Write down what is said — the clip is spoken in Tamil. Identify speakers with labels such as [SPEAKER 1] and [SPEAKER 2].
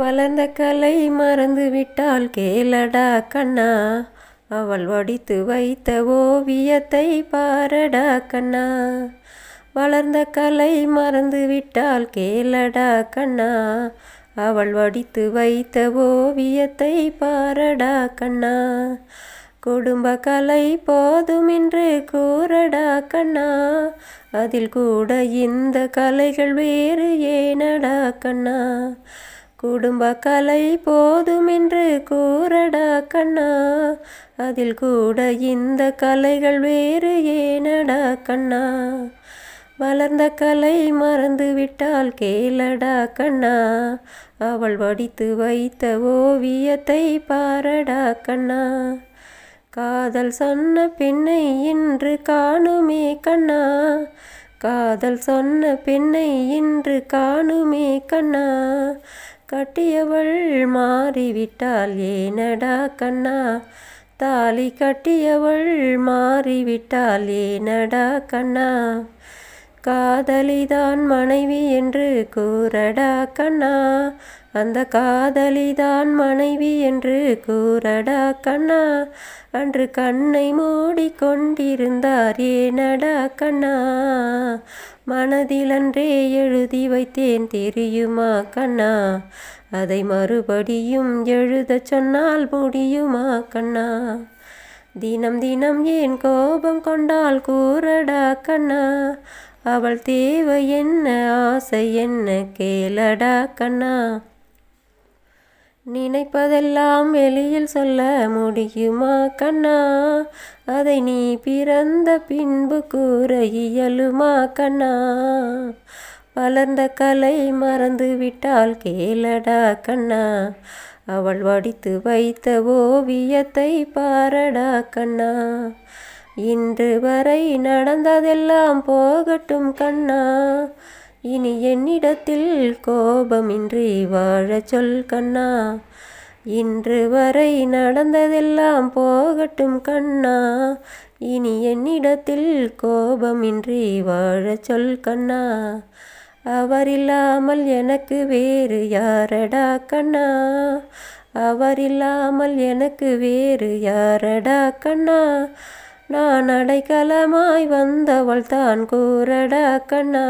[SPEAKER 1] வளர்ந்த கலை மறந்து விட்டால் கேளடா கண்ணா அவள் வடித்து வைத்த ஓவியத்தை பாரடா கண்ணா வளர்ந்த கலை மறந்து விட்டால் கேளடா கண்ணா அவள் வடித்து வைத்த ஓவியத்தை பாரடா கண்ணா குடும்ப கலை போதுமென்று கூறடா கண்ணா அதில் கூட இந்த கலைகள் வேறு ஏனடா கண்ணா குடும்ப கலை போதுமென்று கூறடா கண்ணா அதில் கூட இந்த கலைகள் வேறு ஏனடா கண்ணா வளர்ந்த கலை மறந்து விட்டால் கேளடா கண்ணா அவள் வடித்து வைத்த ஓவியத்தை பாரடா கண்ணா காதல் சொன்ன பெண்ணை இன்று காணுமே கண்ணா காதல் சொன்ன பெண்ணை இன்று காணுமே கண்ணா கட்டியவள் மாறிவிட்டால் ஏனடா கண்ணா தாலி கட்டியவள் மாறிவிட்டால் ஏனடா கண்ணா காதலிதான் மனைவி என்று கூறடா கண்ணா அந்த காதலிதான் மனைவி என்று கூறடா கண்ணா அன்று கண்ணை மூடி கொண்டிருந்தார் ஏனடா கண்ணா மனதிலன்றே எழுதி வைத்தேன் தெரியுமா கண்ணா அதை மறுபடியும் எழுத சொன்னால் முடியுமா கண்ணா தினம் தினம் ஏன் கோபம் கொண்டால் கூறடா கண்ணா அவள் தேவை என்ன ஆசை என்ன கேளடா கண்ணா நினைப்பதெல்லாம் வெளியில் சொல்ல முடியுமா கண்ணா அதை நீ பிறந்த பின்பு கூற இயலுமா கண்ணா வளர்ந்த கலை மறந்து விட்டால் கேளடா கண்ணா அவள் வடித்து வைத்த ஓவியத்தை பாரடா கண்ணா இன்று வரை நடந்ததெல்லாம் போகட்டும் கண்ணா இனி என்னிடத்தில் கோபமின்றி வாழச் சொல் கண்ணா இன்று வரை நடந்ததெல்லாம் போகட்டும் கண்ணா இனி என்னிடத்தில் கோபமின்றி வாழச் சொல் கண்ணா அவரில்லாமல் எனக்கு வேறு யாரடா கண்ணா அவரில்லாமல் எனக்கு வேறு யாரடா கண்ணா நான் அடைக்கலமாய் வந்தவள் தான் கூறடா கண்ணா